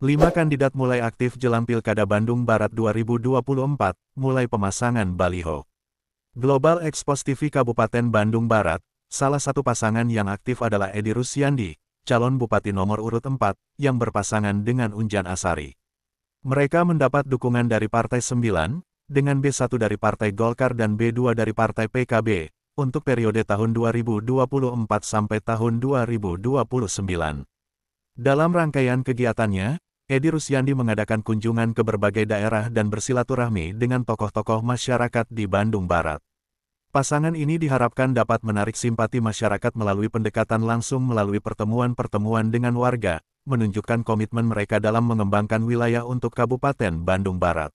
Lima kandidat mulai aktif jelang Pilkada Bandung Barat 2024, mulai pemasangan baliho. Global Expos TV Kabupaten Bandung Barat, salah satu pasangan yang aktif adalah Edi Rusyandi, calon bupati nomor urut 4, yang berpasangan dengan Unjan Asari. Mereka mendapat dukungan dari Partai 9, dengan B1 dari Partai Golkar dan B2 dari Partai PKB, untuk periode tahun 2024 sampai tahun 2029. Dalam rangkaian kegiatannya, Edi Rusyandi mengadakan kunjungan ke berbagai daerah dan bersilaturahmi dengan tokoh-tokoh masyarakat di Bandung Barat. Pasangan ini diharapkan dapat menarik simpati masyarakat melalui pendekatan langsung melalui pertemuan-pertemuan dengan warga, menunjukkan komitmen mereka dalam mengembangkan wilayah untuk Kabupaten Bandung Barat.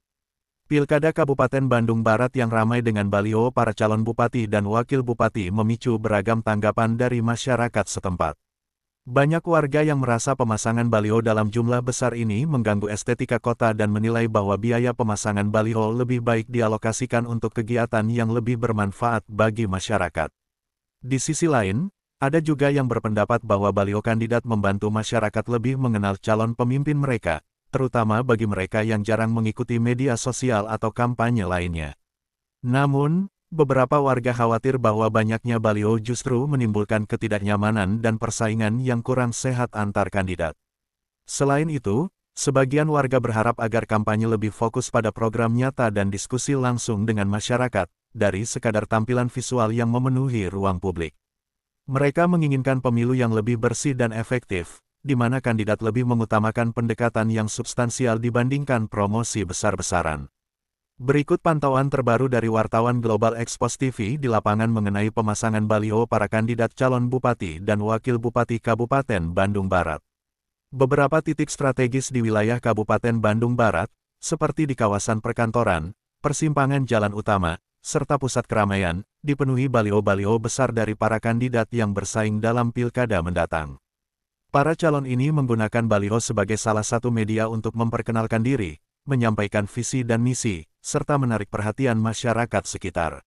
Pilkada Kabupaten Bandung Barat yang ramai dengan baliho para calon bupati dan wakil bupati memicu beragam tanggapan dari masyarakat setempat. Banyak warga yang merasa pemasangan baliho dalam jumlah besar ini mengganggu estetika kota dan menilai bahwa biaya pemasangan baliho lebih baik dialokasikan untuk kegiatan yang lebih bermanfaat bagi masyarakat. Di sisi lain, ada juga yang berpendapat bahwa baliho kandidat membantu masyarakat lebih mengenal calon pemimpin mereka, terutama bagi mereka yang jarang mengikuti media sosial atau kampanye lainnya. Namun, beberapa warga khawatir bahwa banyaknya baliho justru menimbulkan ketidaknyamanan dan persaingan yang kurang sehat antar kandidat. Selain itu, sebagian warga berharap agar kampanye lebih fokus pada program nyata dan diskusi langsung dengan masyarakat, dari sekadar tampilan visual yang memenuhi ruang publik. Mereka menginginkan pemilu yang lebih bersih dan efektif, di mana kandidat lebih mengutamakan pendekatan yang substansial dibandingkan promosi besar-besaran. Berikut pantauan terbaru dari wartawan Global Expos TV di lapangan mengenai pemasangan baliho para kandidat calon bupati dan wakil bupati Kabupaten Bandung Barat. Beberapa titik strategis di wilayah Kabupaten Bandung Barat, seperti di kawasan perkantoran, persimpangan jalan utama, serta pusat keramaian, dipenuhi baliho-baliho besar dari para kandidat yang bersaing dalam pilkada mendatang. Para calon ini menggunakan baliho sebagai salah satu media untuk memperkenalkan diri, menyampaikan visi dan misi, serta menarik perhatian masyarakat sekitar.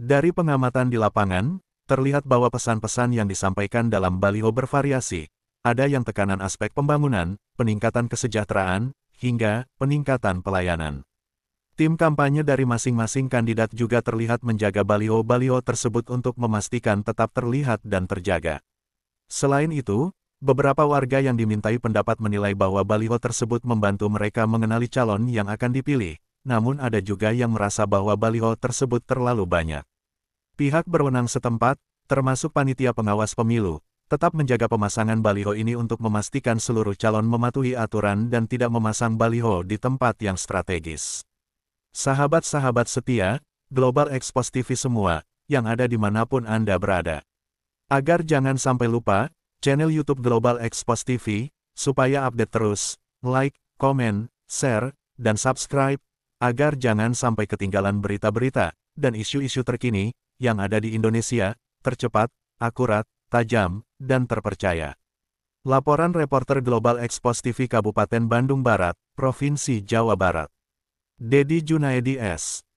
Dari pengamatan di lapangan, terlihat bahwa pesan-pesan yang disampaikan dalam baliho bervariasi, ada yang tekanan aspek pembangunan, peningkatan kesejahteraan, hingga peningkatan pelayanan. Tim kampanye dari masing-masing kandidat juga terlihat menjaga baliho-baliho tersebut untuk memastikan tetap terlihat dan terjaga. Selain itu, Beberapa warga yang dimintai pendapat menilai bahwa baliho tersebut membantu mereka mengenali calon yang akan dipilih, namun ada juga yang merasa bahwa baliho tersebut terlalu banyak. Pihak berwenang setempat, termasuk panitia pengawas pemilu, tetap menjaga pemasangan baliho ini untuk memastikan seluruh calon mematuhi aturan dan tidak memasang baliho di tempat yang strategis. Sahabat-sahabat setia, Global Expos TV semua, yang ada di dimanapun Anda berada. Agar jangan sampai lupa, channel YouTube Global Expos TV, supaya update terus, like, komen, share, dan subscribe, agar jangan sampai ketinggalan berita-berita dan isu-isu terkini yang ada di Indonesia, tercepat, akurat, tajam, dan terpercaya. Laporan reporter Global Expos TV Kabupaten Bandung Barat, Provinsi Jawa Barat. Dedi Junaidi S.